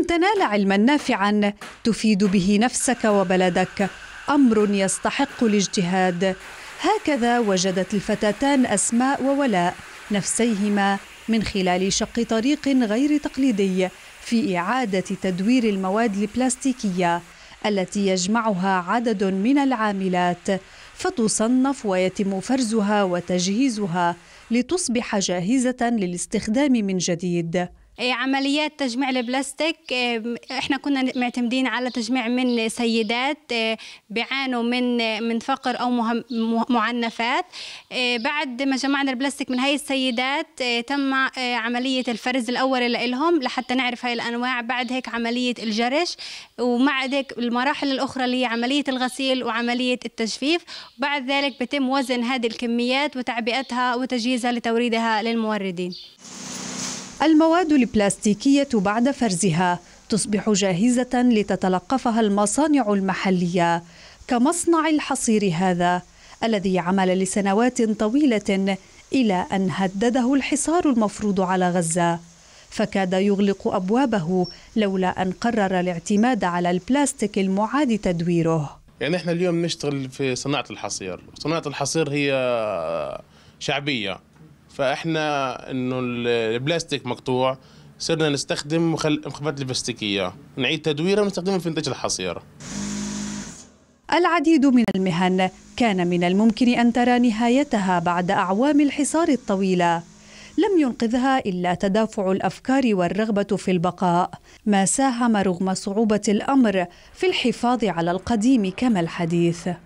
أن تنال علما نافعا تفيد به نفسك وبلدك أمر يستحق الاجتهاد هكذا وجدت الفتاتان أسماء وولاء نفسيهما من خلال شق طريق غير تقليدي في إعادة تدوير المواد البلاستيكية التي يجمعها عدد من العاملات فتصنف ويتم فرزها وتجهيزها لتصبح جاهزة للاستخدام من جديد إيه، عمليات تجميع البلاستيك إيه، احنا كنا معتمدين على تجميع من سيدات إيه، بيعانوا من من فقر او معنفات بعد ما جمعنا البلاستيك من هاي السيدات تم عمليه الفرز الاول لهم لحتى نعرف هاي الانواع بعد هيك عمليه الجرش ومع ذلك المراحل الاخرى اللي هي عمليه الغسيل وعمليه التجفيف بعد ذلك بتم وزن هذه الكميات وتعبئتها وتجهيزها لتوريدها للموردين المواد البلاستيكية بعد فرزها تصبح جاهزة لتتلقفها المصانع المحلية كمصنع الحصير هذا الذي عمل لسنوات طويلة إلى أن هدده الحصار المفروض على غزة فكاد يغلق أبوابه لولا أن قرر الاعتماد على البلاستيك المعاد تدويره يعني احنا اليوم نشتغل في صناعة الحصير صناعة الحصير هي شعبية فاحنا انه البلاستيك مقطوع صرنا نستخدم مخبات البلاستيكيه نعيد تدويرها ونستخدمها في انتاج الحصير العديد من المهن كان من الممكن ان ترى نهايتها بعد اعوام الحصار الطويله لم ينقذها الا تدافع الافكار والرغبه في البقاء ما ساهم رغم صعوبه الامر في الحفاظ على القديم كما الحديث